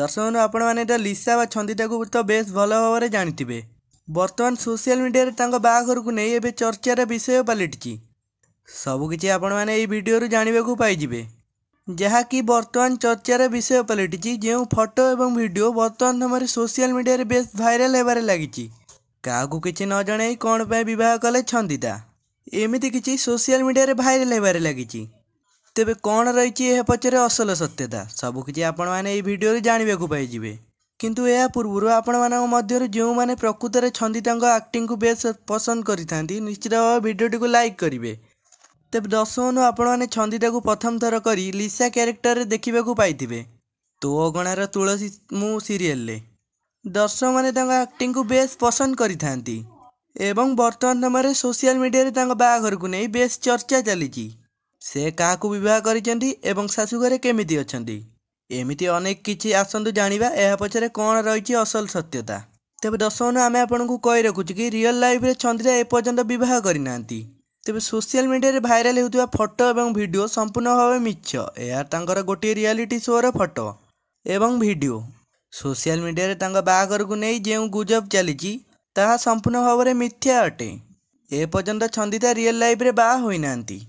ଦର୍ଶକମାନେ ଆପଣମାନେ ତ ଲିସା ବା ଛନ୍ଦିତାକୁ ତ ବେଶ୍ ଭଲ ଭାବରେ ଜାଣିଥିବେ ବର୍ତ୍ତମାନ ସୋସିଆଲ ମିଡ଼ିଆରେ ତାଙ୍କ ବାହାଘରକୁ ନେଇ ଏବେ ଚର୍ଚ୍ଚାର ବିଷୟ ପାଲଟିଛି ସବୁକିଛି ଆପଣମାନେ ଏହି ଭିଡ଼ିଓରୁ ଜାଣିବାକୁ ପାଇଯିବେ ଯାହାକି ବର୍ତ୍ତମାନ ଚର୍ଚ୍ଚାର ବିଷୟ ପାଲଟିଛି ଯେଉଁ ଫଟୋ ଏବଂ ଭିଡ଼ିଓ ବର୍ତ୍ତମାନ ସମୟରେ ସୋସିଆଲ ମିଡ଼ିଆରେ ବେଶ୍ ଭାଇରାଲ ହେବାରେ ଲାଗିଛି କାହାକୁ କିଛି ନ ଜଣାଇ କ'ଣ ପାଇଁ ବିବାହ କଲେ ଛନ୍ଦିତା ଏମିତି କିଛି ସୋସିଆଲ ମିଡ଼ିଆରେ ଭାଇରାଲ ହେବାରେ ଲାଗିଛି ତେବେ କ'ଣ ରହିଛି ଏହା ପଛରେ ଅସଲ ସତ୍ୟତା ସବୁକିଛି ଆପଣମାନେ ଏହି ଭିଡ଼ିଓରେ ଜାଣିବାକୁ ପାଇଯିବେ କିନ୍ତୁ ଏହା ପୂର୍ବରୁ ଆପଣମାନଙ୍କ ମଧ୍ୟରୁ ଯେଉଁମାନେ ପ୍ରକୃତରେ ଛନ୍ଦିତାଙ୍କ ଆକ୍ଟିଙ୍ଗକୁ ବେଶ ପସନ୍ଦ କରିଥାନ୍ତି ନିଶ୍ଚିତ ଭାବେ ଭିଡ଼ିଓଟିକୁ ଲାଇକ୍ କରିବେ ତେବେ ଦଶମନୁ ଆପଣମାନେ ଛନ୍ଦିତାକୁ ପ୍ରଥମ ଥର କରି ଲିସା କ୍ୟାରେକ୍ଟରରେ ଦେଖିବାକୁ ପାଇଥିବେ ତୋ ଅଗଣାର ତୁଳସୀ ମୁଁ ସିରିଏଲରେ ଦର୍ଶକମାନେ ତାଙ୍କ ଆକ୍ଟିଙ୍ଗକୁ ବେଶ୍ ପସନ୍ଦ କରିଥାନ୍ତି ଏବଂ ବର୍ତ୍ତମାନ ସମୟରେ ସୋସିଆଲ ମିଡ଼ିଆରେ ତାଙ୍କ ବାହାଘରକୁ ନେଇ ବେଶ୍ ଚର୍ଚ୍ଚା ଚାଲିଛି ସେ କାହାକୁ ବିବାହ କରିଛନ୍ତି ଏବଂ ଶାଶୁଘରେ କେମିତି ଅଛନ୍ତି ଏମିତି ଅନେକ କିଛି ଆସନ୍ତୁ ଜାଣିବା ଏହା ପଛରେ କ'ଣ ରହିଛି ଅସଲ ସତ୍ୟତା ତେବେ ଦର୍ଶକ ଆମେ ଆପଣଙ୍କୁ କହି ରଖୁଛୁ କି ରିଅଲ ଲାଇଫରେ ଚନ୍ଦ୍ରିଆ ଏପର୍ଯ୍ୟନ୍ତ ବିବାହ କରିନାହାନ୍ତି ତେବେ ସୋସିଆଲ ମିଡ଼ିଆରେ ଭାଇରାଲ ହେଉଥିବା ଫଟୋ ଏବଂ ଭିଡ଼ିଓ ସମ୍ପୂର୍ଣ୍ଣ ଭାବେ ମିଛ ଏହା ତାଙ୍କର ଗୋଟିଏ ରିଆଲିଟି ସୋର ଫଟୋ ଏବଂ ଭିଡ଼ିଓ ସୋସିଆଲ ମିଡ଼ିଆରେ ତାଙ୍କ ବାହାଘରକୁ ନେଇ ଯେଉଁ ଗୁଜବ ଚାଲିଛି ତାହା ସମ୍ପୂର୍ଣ୍ଣ ଭାବରେ ମିଥ୍ୟା ଅଟେ ଏପର୍ଯ୍ୟନ୍ତ ଛନ୍ଦିତା ରିଅଲ ଲାଇଫରେ ବାହା ହୋଇନାହାନ୍ତି